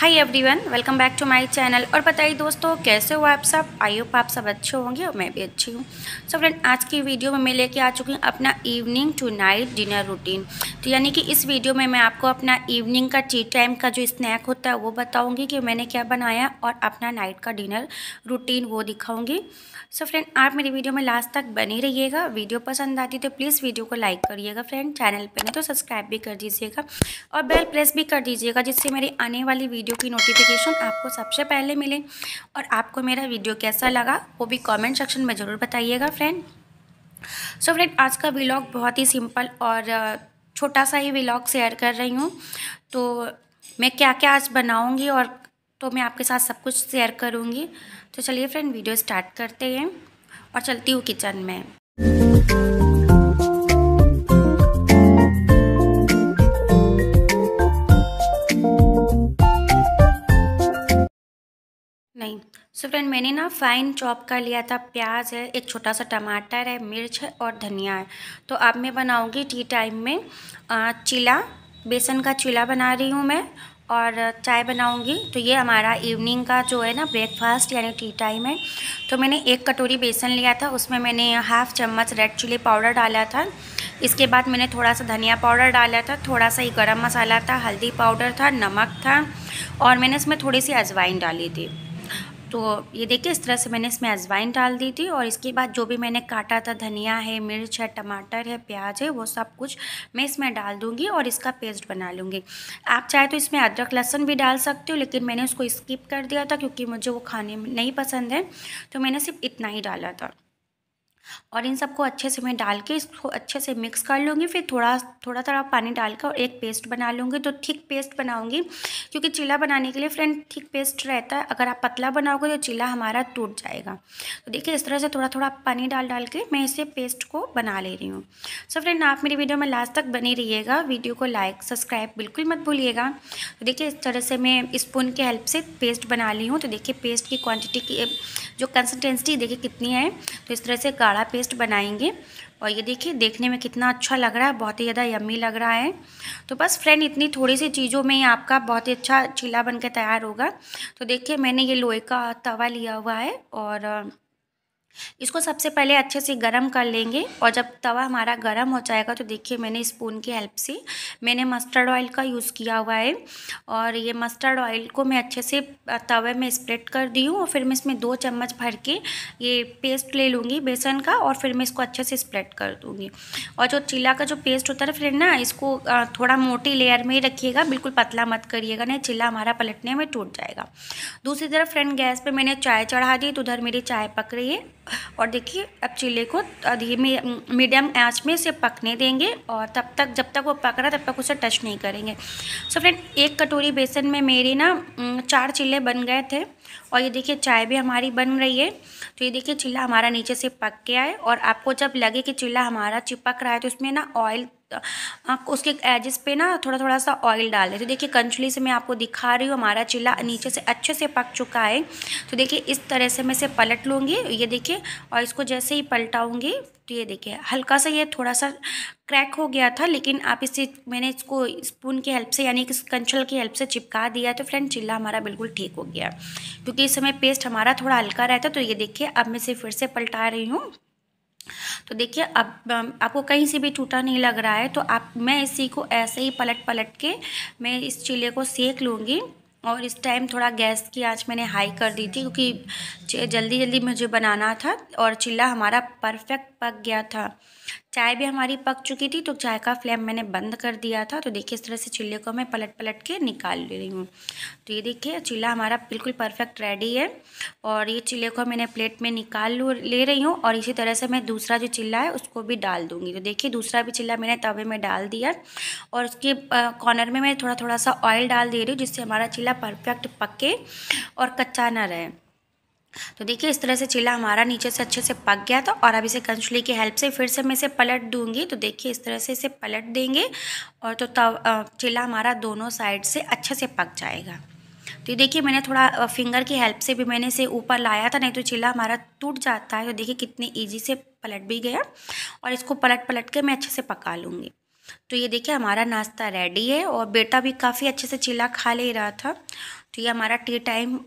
hi everyone welcome back to my channel और बताइए दोस्तों कैसे हो आप सब आई होप आप सब अच्छे होंगे और मैं भी अच्छी हूँ सो फ्रेंड आज की वीडियो में मैं लेके आ चुकी हूँ अपना evening to night dinner routine तो यानी कि इस वीडियो में मैं आपको अपना इवनिंग का टी टाइम का जो स्नैक होता है वो बताऊँगी कि मैंने क्या बनाया और अपना नाइट का डिनर रूटीन वो दिखाऊँगी सो फ्रेंड आप मेरी वीडियो में लास्ट तक बने रहिएगा वीडियो पसंद आती तो प्लीज़ वीडियो को लाइक करिएगा फ्रेंड चैनल पर नहीं तो सब्सक्राइब भी कर दीजिएगा और बेल प्रेस भी कर दीजिएगा जिससे मेरी आने वाली वीडियो वीडियो की नोटिफिकेशन आपको सबसे पहले मिले और आपको मेरा वीडियो कैसा लगा वो भी कमेंट सेक्शन में ज़रूर बताइएगा फ्रेंड सो फ्रेंड आज का व्लॉग बहुत ही सिंपल और छोटा सा ही व्लॉग शेयर कर रही हूँ तो मैं क्या क्या आज बनाऊँगी और तो मैं आपके साथ सब कुछ शेयर करूँगी तो चलिए फ्रेंड वीडियो स्टार्ट करते हैं और चलती हूँ किचन में नहीं सो so फ्रेंड मैंने ना फाइन चॉप कर लिया था प्याज है एक छोटा सा टमाटर है मिर्च है और धनिया है तो अब मैं बनाऊँगी टी टाइम में चिला बेसन का चिला बना रही हूँ मैं और चाय बनाऊंगी तो ये हमारा इवनिंग का जो है ना ब्रेकफास्ट यानी टी टाइम है तो मैंने एक कटोरी बेसन लिया था उसमें मैंने हाफ़ चम्मच रेड चिली पाउडर डाला था इसके बाद मैंने थोड़ा सा धनिया पाउडर डाला था थोड़ा सा ही गरम मसाला था हल्दी पाउडर था नमक था और मैंने इसमें थोड़ी सी अजवाइन डाली थी तो ये देखिए इस तरह से मैंने इसमें अजवाइन डाल दी थी और इसके बाद जो भी मैंने काटा था धनिया है मिर्च है टमाटर है प्याज है वो सब कुछ मैं इसमें डाल दूँगी और इसका पेस्ट बना लूँगी आप चाहे तो इसमें अदरक लहसुन भी डाल सकते हो लेकिन मैंने उसको स्किप कर दिया था क्योंकि मुझे वो खाने नहीं पसंद है तो मैंने सिर्फ इतना ही डाला था और इन सबको अच्छे से मैं डाल के इसको अच्छे से मिक्स कर लूँगी फिर थोड़ा थोड़ा थोड़ा पानी डाल कर और एक पेस्ट बना लूँगी तो थिक पेस्ट बनाऊँगी क्योंकि चिल्ला बनाने के लिए फ्रेंड थिक पेस्ट रहता है अगर आप पतला बनाओगे तो चिल्ला हमारा टूट जाएगा तो देखिए इस तरह से थोड़ा थोड़ा पानी डाल डाल के मैं इसे पेस्ट को बना ले रही हूँ सो फ्रेंड आप मेरी वीडियो में लास्ट तक बनी रहिएगा वीडियो को लाइक सब्सक्राइब बिल्कुल मत भूलिएगा तो देखिए इस तरह से मैं स्पून की हेल्प से पेस्ट बना ली हूँ तो देखिए पेस्ट की क्वान्टिटी की जो कंसिस्टेंसी देखिए कितनी है तो इस तरह से गाढ़ा पेस्ट बनाएंगे और ये देखिए देखने में कितना अच्छा लग रहा है बहुत ही ज़्यादा यम्मी लग रहा है तो बस फ्रेंड इतनी थोड़ी सी चीज़ों में ही आपका बहुत ही अच्छा चीला बन तैयार होगा तो देखिए मैंने ये लोहे का तवा लिया हुआ है और इसको सबसे पहले अच्छे से गर्म कर लेंगे और जब तवा हमारा गर्म हो जाएगा तो देखिए मैंने स्पून की हेल्प से मैंने मस्टर्ड ऑयल का यूज़ किया हुआ है और ये मस्टर्ड ऑयल को मैं अच्छे से तवे में स्प्रेड कर दी हूँ और फिर मैं इसमें दो चम्मच भर के ये पेस्ट ले लूँगी बेसन का और फिर मैं इसको अच्छे से स्प्रेड कर दूँगी और जो चिल्ला का जो पेस्ट होता है फिर ना इसको थोड़ा मोटी लेयर में ही रखिएगा बिल्कुल पतला मत करिएगा नहीं चिल्ला हमारा पलटने में टूट जाएगा दूसरी तरफ फ्रेंड गैस पे मैंने चाय चढ़ा दी तो उधर मेरी चाय पक रही है और देखिए अब चिल्ले को धीमे मीडियम आँच में इसे पकने देंगे और तब तक जब तक वो पक रहा तब तक उसे टच नहीं करेंगे सो so फ्रेंड एक कटोरी बेसन में मेरी ना चार चिल्ले बन गए थे और ये देखिए चाय भी हमारी बन रही है तो ये देखिए चिल्ला हमारा नीचे से पक गया है और आपको जब लगे कि चिल्ला हमारा चिपक रहा है तो उसमें ना ऑयल उसके एजेस पे ना थोड़ा थोड़ा सा ऑयल डाल दें तो देखिए कंचुली से मैं आपको दिखा रही हूँ हमारा चिल्ला नीचे से अच्छे से पक चुका है तो देखिए इस तरह से मैं इसे पलट लूँगी ये देखिए और इसको जैसे ही पलटाऊँगी तो ये देखिए हल्का सा ये थोड़ा सा क्रैक हो गया था लेकिन आप इसे मैंने इसको स्पून की हेल्प से यानी कि कंचल की हेल्प से चिपका दिया तो फ्रेंड चिल्ला हमारा बिल्कुल ठीक हो गया क्योंकि इस समय पेस्ट हमारा थोड़ा हल्का रहता तो ये देखिए अब मैं इसे फिर से पलटा रही हूँ तो देखिए अब आपको कहीं से भी टूटा नहीं लग रहा है तो आप मैं इसी को ऐसे ही पलट पलट के मैं इस चिल्ले को सेक लूँगी और इस टाइम थोड़ा गैस की आँच मैंने हाई कर दी थी क्योंकि जल्दी जल्दी मुझे बनाना था और चिल्ला हमारा परफेक्ट पक गया था चाय भी हमारी पक चुकी थी तो चाय का फ्लेम मैंने बंद कर दिया था तो देखिए इस तरह से चिल्ले को मैं पलट पलट के निकाल ले रही हूँ तो ये देखिए चिल्ला हमारा बिल्कुल परफेक्ट रेडी है और ये चिल्ले को मैंने प्लेट में निकाल ले रही हूँ और इसी तरह से मैं दूसरा जो चिल्ला है उसको भी डाल दूँगी तो देखिए दूसरा भी चिल्ला मैंने तवे में डाल दिया और उसके कॉर्नर में मैं थोड़ा थोड़ा सा ऑयल डाल दे रही हूँ जिससे हमारा चिल्ला परफेक्ट पके और कच्चा ना रहे तो देखिए इस तरह से चिल्ला हमारा नीचे से अच्छे से पक गया था और अब इसे कंचली की हेल्प से फिर से मैं इसे पलट दूंगी तो देखिए इस तरह से इसे पलट देंगे और तो तब चिल्ला हमारा दोनों साइड से अच्छे से पक जाएगा तो देखिए मैंने थोड़ा फिंगर की हेल्प से भी मैंने इसे ऊपर लाया था नहीं तो चिल्ला हमारा टूट जाता है तो देखिए कितने ईजी से पलट भी गया और इसको पलट पलट के मैं अच्छे से पका लूँगी तो ये देखिए हमारा नाश्ता रेडी है और बेटा भी काफ़ी अच्छे से चिल्ला खा ले रहा था तो ये हमारा टी टाइम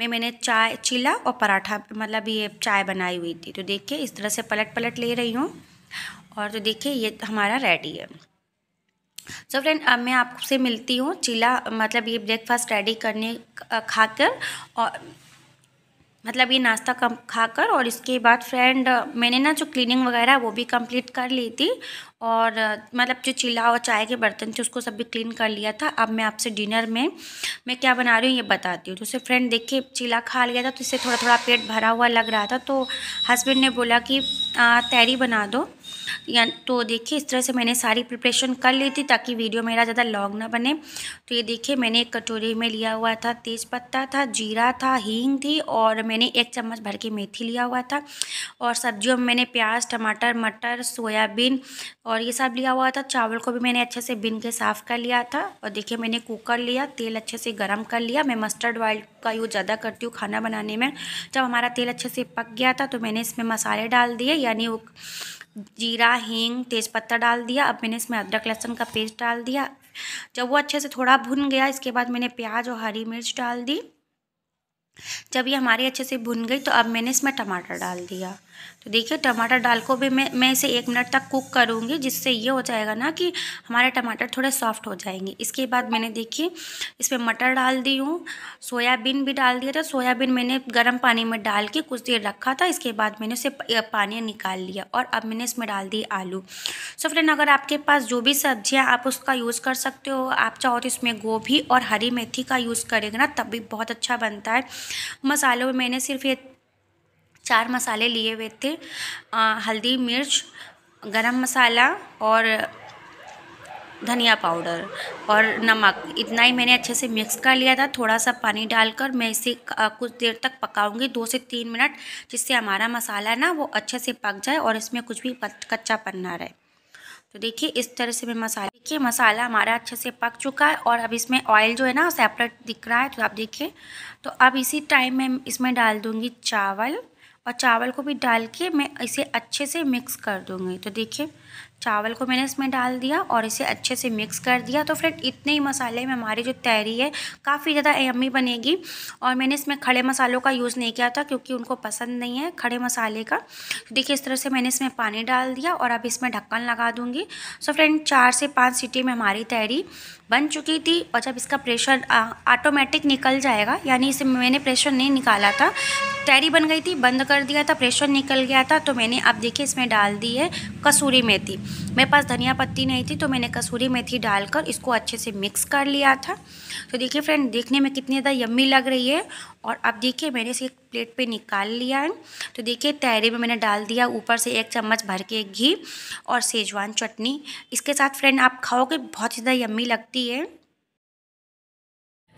में मैंने चाय चिल्ला और पराठा मतलब ये चाय बनाई हुई थी तो देखिए इस तरह से पलट पलट ले रही हूँ और तो देखिए ये हमारा रेडी है सो so फ्रेंड अब मैं आपसे मिलती हूँ चिल्ला मतलब ये ब्रेकफास्ट रेडी करने खाकर और मतलब ये नाश्ता कम खाकर और इसके बाद फ्रेंड मैंने ना जो क्लीनिंग वगैरह वो भी कंप्लीट कर ली थी और मतलब जो चिल्ला और चाय के बर्तन थे उसको सब भी क्लीन कर लिया था अब मैं आपसे डिनर में मैं क्या बना रही हूँ ये बताती हूँ जैसे फ्रेंड देखिए चिल्ला खा लिया था तो इससे थोड़ा थोड़ा पेट भरा हुआ लग रहा था तो हस्बैंड ने बोला कि तैरी बना दो या तो देखिए इस तरह से मैंने सारी प्रिपरेशन कर ली थी ताकि वीडियो मेरा ज़्यादा लॉन्ग ना बने तो ये देखिए मैंने एक कटोरी में लिया हुआ था तेज़पत्ता था जीरा था हींग थी और मैंने एक चम्मच भर के मेथी लिया हुआ था और सब्जियों में मैंने प्याज टमाटर मटर सोयाबीन और ये सब लिया हुआ था चावल को भी मैंने अच्छे से बिन के साफ़ कर लिया था और देखिए मैंने कुकर लिया तेल अच्छे से गर्म कर लिया मैं मस्टर्ड ऑयल का यूज़ ज़्यादा करती हूँ खाना बनाने में जब हमारा तेल अच्छे से पक गया था तो मैंने इसमें मसाले डाल दिए यानी वो जीरा हींग तेज़पत्ता डाल दिया अब मैंने इसमें अदरक लहसुन का पेस्ट डाल दिया जब वो अच्छे से थोड़ा भुन गया इसके बाद मैंने प्याज और हरी मिर्च डाल दी जब ये हमारी अच्छे से भुन गई तो अब मैंने इसमें टमाटर डाल दिया तो देखिए टमाटर डाल को भी मैं मैं इसे एक मिनट तक कुक करूँगी जिससे ये हो जाएगा ना कि हमारे टमाटर थोड़े सॉफ्ट हो जाएंगे इसके बाद मैंने देखिए इसमें मटर डाल दी हूँ सोयाबीन भी डाल दिया था सोयाबीन मैंने गर्म पानी में डाल के कुछ देर रखा था इसके बाद मैंने उसे पानी निकाल लिया और अब मैंने इसमें डाल दी आलू सो फ्रेंड अगर आपके पास जो भी सब्जियाँ आप उसका यूज़ कर सकते हो आप चाहो तो इसमें गोभी और हरी मेथी का यूज़ करेंगे ना तब भी बहुत अच्छा बनता है मसालों में मैंने सिर्फ ये चार मसाले लिए हुए थे आ, हल्दी मिर्च गरम मसाला और धनिया पाउडर और नमक इतना ही मैंने अच्छे से मिक्स कर लिया था थोड़ा सा पानी डालकर मैं इसे कुछ देर तक पकाऊंगी दो से तीन मिनट जिससे हमारा मसाला ना वो अच्छे से पक जाए और इसमें कुछ भी कच्चापन ना रहे तो देखिए इस तरह से मैं मसाला देखिए मसाला हमारा अच्छे से पक चुका है और अब इसमें ऑयल जो है ना सेपरेट दिख रहा है तो आप देखिए तो अब इसी टाइम में इसमें डाल दूँगी चावल और चावल को भी डाल के मैं इसे अच्छे से मिक्स कर दूँगी तो देखिए चावल को मैंने इसमें डाल दिया और इसे अच्छे से मिक्स कर दिया तो फ्रेंड इतने ही मसाले में हमारी जो तैरी है काफ़ी ज़्यादा अहमी बनेगी और मैंने इसमें खड़े मसालों का यूज़ नहीं किया था क्योंकि उनको पसंद नहीं है खड़े मसाले का तो देखिए इस तरह से मैंने इसमें पानी डाल दिया और अब इसमें ढक्कन लगा दूँगी सो फ्रेंड चार से पाँच सीटी में हमारी तैरी बन चुकी थी और जब इसका प्रेशर ऑटोमेटिक निकल जाएगा यानी इसे मैंने प्रेशर नहीं निकाला था तैरी बन गई थी बंद कर दिया था प्रेशर निकल गया था तो मैंने अब देखिए इसमें डाल दी है कसूरी मेथी थी मेरे पास धनिया पत्ती नहीं थी तो मैंने कसूरी मेथी डालकर इसको अच्छे से मिक्स कर लिया था तो देखिए फ्रेंड देखने में कितनी ज़्यादा यम्मी लग रही है और अब देखिए मैंने इसे एक प्लेट पे निकाल लिया है तो देखिए तैरे में मैंने डाल दिया ऊपर से एक चम्मच भर के घी और सेजवान चटनी इसके साथ फ्रेंड आप खाओगे बहुत ज़्यादा यम्मी लगती है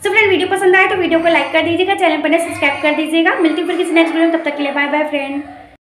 सो फ्रेंड वीडियो पसंद आए तो वीडियो को लाइक कर दीजिएगा चैनल पर सब्सक्राइब कर दीजिएगा मिलती फिर किसी नेक्स्ट वीडियो में तब तक के लिए बाय बाय फ्रेंड